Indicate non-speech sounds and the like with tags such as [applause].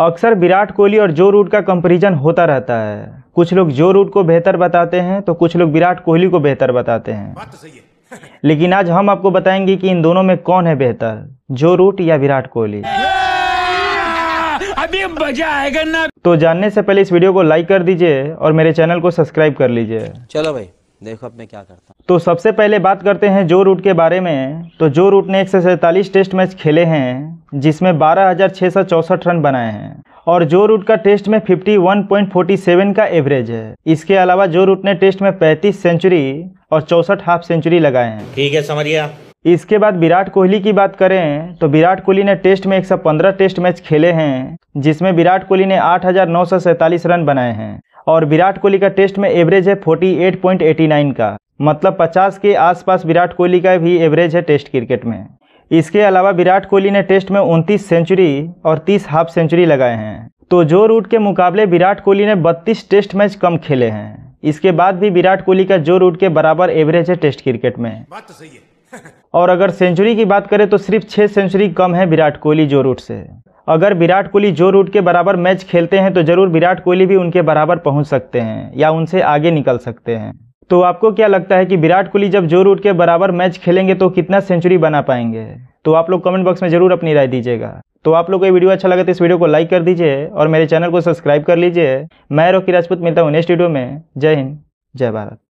अक्सर विराट कोहली और जो रूट का कंपेरिजन होता रहता है कुछ लोग जो रूट को बेहतर बताते हैं तो कुछ लोग विराट कोहली को बेहतर बताते हैं बात तो सही है [laughs] लेकिन आज हम आपको बताएंगे कि इन दोनों में कौन है बेहतर जो रूट या विराट कोहली [laughs] अभी मजा आएगा ना तो जानने से पहले इस वीडियो को लाइक कर दीजिए और मेरे चैनल को सब्सक्राइब कर लीजिए चलो भाई देखो अब मैं क्या करता हूँ तो सबसे पहले बात करते हैं जो रूट के बारे में तो जो रूट ने एक टेस्ट मैच खेले हैं जिसमें बारह रन बनाए हैं और जो रूट का टेस्ट में 51.47 का एवरेज है इसके अलावा जो रूट ने टेस्ट में 35 सेंचुरी और चौसठ हाफ सेंचुरी लगाए हैं ठीक है समरिया इसके बाद विराट कोहली की बात करें तो विराट कोहली ने टेस्ट में 115 टेस्ट मैच खेले हैं जिसमें विराट कोहली ने आठ रन बनाए हैं और विराट कोहली का टेस्ट में एवरेज है 48.89 का मतलब 50 के आसपास विराट कोहली का भी एवरेज है टेस्ट क्रिकेट में इसके अलावा विराट कोहली ने टेस्ट में उनतीस सेंचुरी और तीस हाफ सेंचुरी लगाए हैं तो जो रूट के मुकाबले विराट कोहली ने बत्तीस टेस्ट मैच कम खेले हैं इसके बाद भी विराट कोहली का जो रूट के बराबर एवरेज है टेस्ट क्रिकेट में बात तो सही है [laughs] और अगर सेंचुरी की बात करें तो सिर्फ छः सेंचुरी कम है विराट कोहली जो रूट से अगर विराट कोहली जो रूट के बराबर मैच खेलते हैं तो ज़रूर विराट कोहली भी उनके बराबर पहुंच सकते हैं या उनसे आगे निकल सकते हैं तो आपको क्या लगता है कि विराट कोहली जब जो रूट के बराबर मैच खेलेंगे तो कितना सेंचुरी बना पाएंगे तो आप लोग कमेंट बॉक्स में ज़रूर अपनी राय दीजिएगा तो आप लोग को ये वीडियो अच्छा लगा तो इस वीडियो को लाइक कर दीजिए और मेरे चैनल को सब्सक्राइब कर लीजिए मैं रोकी राजपूत मिलता हूँ नेक्स्ट वीडियो में जय हिंद जय भारत